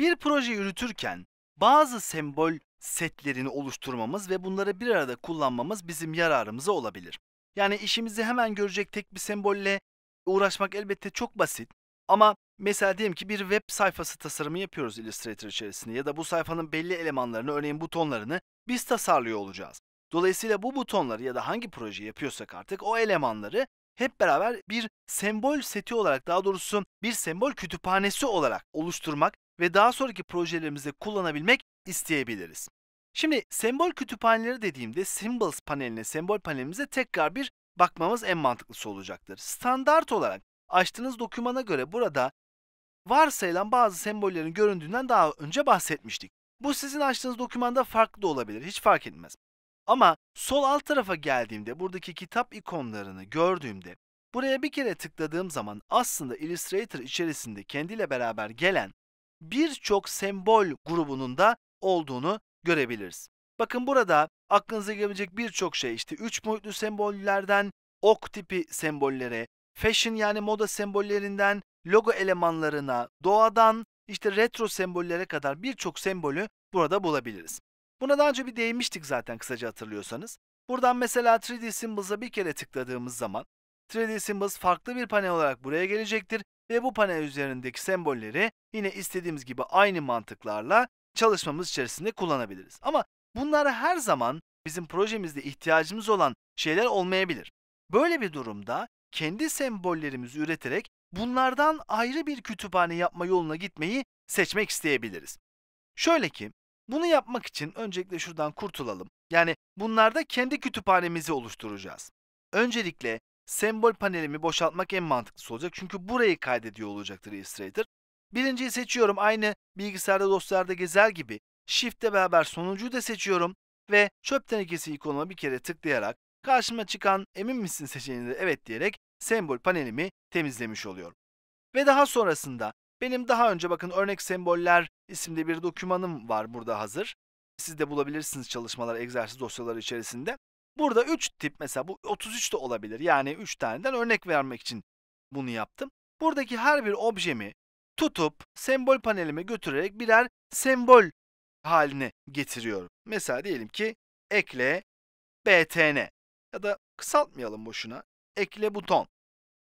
Bir proje yürütürken bazı sembol setlerini oluşturmamız ve bunları bir arada kullanmamız bizim yararımıza olabilir. Yani işimizi hemen görecek tek bir sembolle uğraşmak elbette çok basit ama mesela diyelim ki bir web sayfası tasarımı yapıyoruz Illustrator içerisinde ya da bu sayfanın belli elemanlarını örneğin butonlarını biz tasarlıyor olacağız. Dolayısıyla bu butonları ya da hangi projeyi yapıyorsak artık o elemanları hep beraber bir sembol seti olarak daha doğrusu bir sembol kütüphanesi olarak oluşturmak ve daha sonraki projelerimizde kullanabilmek isteyebiliriz. Şimdi sembol kütüphaneleri dediğimde Symbols paneline, sembol panelimize tekrar bir bakmamız en mantıklısı olacaktır. Standart olarak açtığınız dokümana göre burada varsayılan bazı sembollerin göründüğünden daha önce bahsetmiştik. Bu sizin açtığınız dokümanda farklı da olabilir, hiç fark etmez. Ama sol alt tarafa geldiğimde buradaki kitap ikonlarını gördüğümde buraya bir kere tıkladığım zaman aslında Illustrator içerisinde kendiyle beraber gelen birçok sembol grubunun da olduğunu görebiliriz. Bakın burada aklınıza gelebilecek birçok şey işte üç boyutlu sembollerden ok tipi sembollere, fashion yani moda sembollerinden logo elemanlarına, doğadan işte retro sembollere kadar birçok sembolü burada bulabiliriz. Buna daha önce bir değinmiştik zaten kısaca hatırlıyorsanız. Buradan mesela 3D Symbols'a bir kere tıkladığımız zaman 3D Symbols farklı bir panel olarak buraya gelecektir ve bu panel üzerindeki sembolleri yine istediğimiz gibi aynı mantıklarla çalışmamız içerisinde kullanabiliriz. Ama bunlar her zaman bizim projemizde ihtiyacımız olan şeyler olmayabilir. Böyle bir durumda kendi sembollerimizi üreterek bunlardan ayrı bir kütüphane yapma yoluna gitmeyi seçmek isteyebiliriz. Şöyle ki, bunu yapmak için öncelikle şuradan kurtulalım. Yani bunlarda kendi kütüphanemizi oluşturacağız. Öncelikle Sembol panelimi boşaltmak en mantıklısı olacak. Çünkü burayı kaydediyor olacaktır Illustrator. Birinciyi seçiyorum. Aynı bilgisayarda dosyalarda gezer gibi Shift'te beraber sonuncuyu da seçiyorum ve çöp tenekesi ikonuna bir kere tıklayarak karşıma çıkan emin misin seçeneğinde evet diyerek sembol panelimi temizlemiş oluyorum. Ve daha sonrasında benim daha önce bakın örnek semboller isimli bir dokümanım var burada hazır. Siz de bulabilirsiniz çalışmalar egzersiz dosyaları içerisinde. Burada 3 tip mesela bu 33 de olabilir. Yani 3 taneden örnek vermek için bunu yaptım. Buradaki her bir objemi tutup sembol panelime götürerek birer sembol haline getiriyorum. Mesela diyelim ki ekle btn ya da kısaltmayalım boşuna. Ekle buton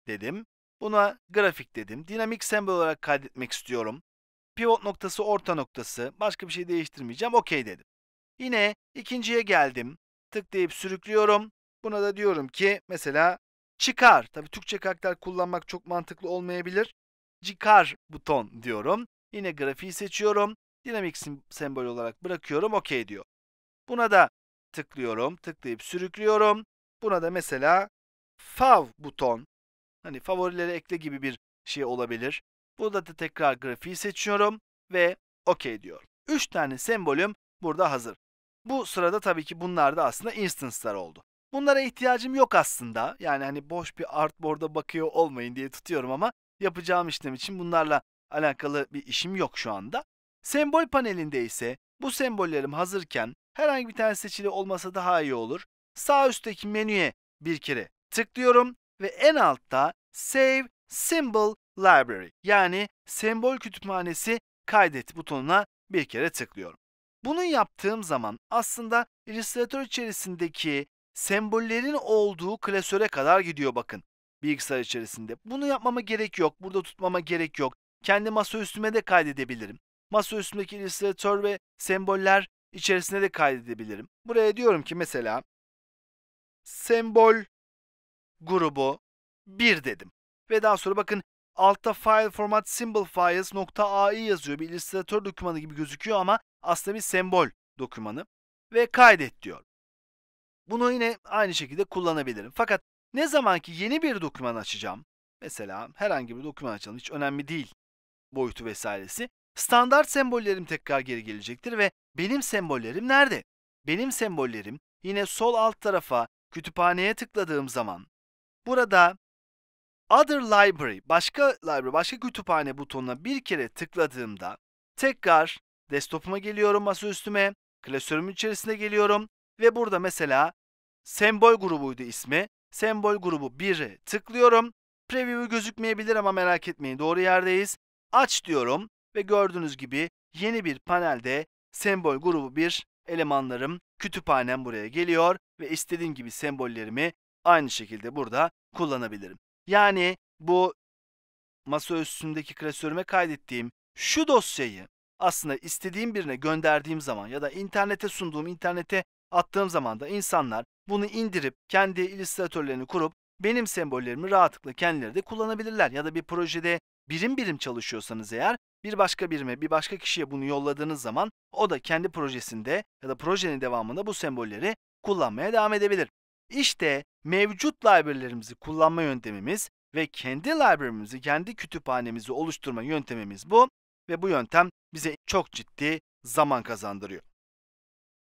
dedim. Buna grafik dedim. Dinamik sembol olarak kaydetmek istiyorum. Pivot noktası orta noktası. Başka bir şey değiştirmeyeceğim. Okey dedim. Yine ikinciye geldim tıklayıp sürüklüyorum. Buna da diyorum ki mesela çıkar. Tabi Türkçe karakter kullanmak çok mantıklı olmayabilir. Çıkar buton diyorum. Yine grafiği seçiyorum. Dinamik sembol olarak bırakıyorum. Okey diyor. Buna da tıklıyorum. Tıklayıp sürüklüyorum. Buna da mesela fav buton. Hani favorileri ekle gibi bir şey olabilir. Burada da tekrar grafiği seçiyorum ve okey diyor. 3 tane sembolüm burada hazır. Bu sırada tabii ki bunlar da aslında instance'lar oldu. Bunlara ihtiyacım yok aslında. Yani hani boş bir artboard'a bakıyor olmayın diye tutuyorum ama yapacağım işlem için bunlarla alakalı bir işim yok şu anda. Sembol panelinde ise bu sembollerim hazırken herhangi bir tane seçili olmasa daha iyi olur. Sağ üstteki menüye bir kere tıklıyorum ve en altta Save Symbol Library yani sembol kütüphanesi kaydet butonuna bir kere tıklıyorum. Bunu yaptığım zaman aslında Illustrator içerisindeki sembollerin olduğu klasöre kadar gidiyor bakın bilgisayar içerisinde. Bunu yapmama gerek yok. Burada tutmama gerek yok. Kendi masa üstüme de kaydedebilirim. Masa Masaüstümdeki illüstratör ve semboller içerisine de kaydedebilirim. Buraya diyorum ki mesela sembol grubu 1 dedim. Ve daha sonra bakın altta file format symbol files .ai yazıyor. Bir illüstratör dokümanı gibi gözüküyor ama aslında bir sembol dokümanı ve kaydet diyor. Bunu yine aynı şekilde kullanabilirim. Fakat ne zaman ki yeni bir doküman açacağım, mesela herhangi bir doküman açalım hiç önemli değil boyutu vesairesi, standart sembollerim tekrar geri gelecektir ve benim sembollerim nerede? Benim sembollerim yine sol alt tarafa kütüphaneye tıkladığım zaman burada Other Library, başka library, başka kütüphane butonuna bir kere tıkladığımda tekrar Desktop'uma geliyorum masaüstüme. Klasörümün içerisine geliyorum. Ve burada mesela sembol grubuydu ismi. Sembol grubu 1'e tıklıyorum. preview gözükmeyebilir ama merak etmeyin doğru yerdeyiz. Aç diyorum ve gördüğünüz gibi yeni bir panelde sembol grubu 1 elemanlarım, kütüphanem buraya geliyor ve istediğim gibi sembollerimi aynı şekilde burada kullanabilirim. Yani bu masa üstündeki klasörüme kaydettiğim şu dosyayı aslında istediğim birine gönderdiğim zaman ya da internete sunduğum, internete attığım zaman da insanlar bunu indirip kendi illüstratörlerini kurup benim sembollerimi rahatlıkla kendileri de kullanabilirler. Ya da bir projede birim birim çalışıyorsanız eğer bir başka birime, bir başka kişiye bunu yolladığınız zaman o da kendi projesinde ya da projenin devamında bu sembolleri kullanmaya devam edebilir. İşte mevcut library'lerimizi kullanma yöntemimiz ve kendi library'mizi, kendi kütüphanemizi oluşturma yöntemimiz bu ve bu yöntem bize çok ciddi zaman kazandırıyor.